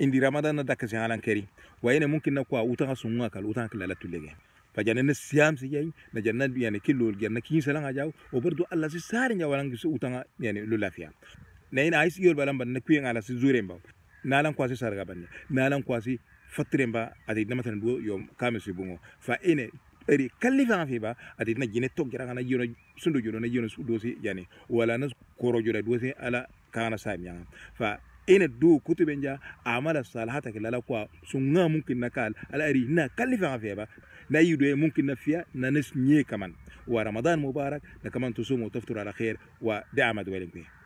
indi Ramadan da kasi halan keri wayene mungkin na kwa utan sunwa kal utan kala Fa fajane ne siam si yayi na bi yani killol genna kin salan jaw o bardu allah si sari nya walang su yani lulafiya na ina ais yor balan ban na kuyen ala si zure mba lan kwasi sarga ban lan kwasi fatre mba adi na matan do yo kamisi bungo fa ene eri kallifa fi ba adi na jine tok gara na yono sundu yono na yono su dosi yani wala na koro jore dosi ala kana sa fa ina do kutube nja amala salahata kila kwa sunga mungkin nakal ala ari na kalifa afia ba na yudo mungkin nafia na nes nisnye kaman wa ramadan mubarak na kaman tusumu taftur ala khair wa da'amad dwelin bihi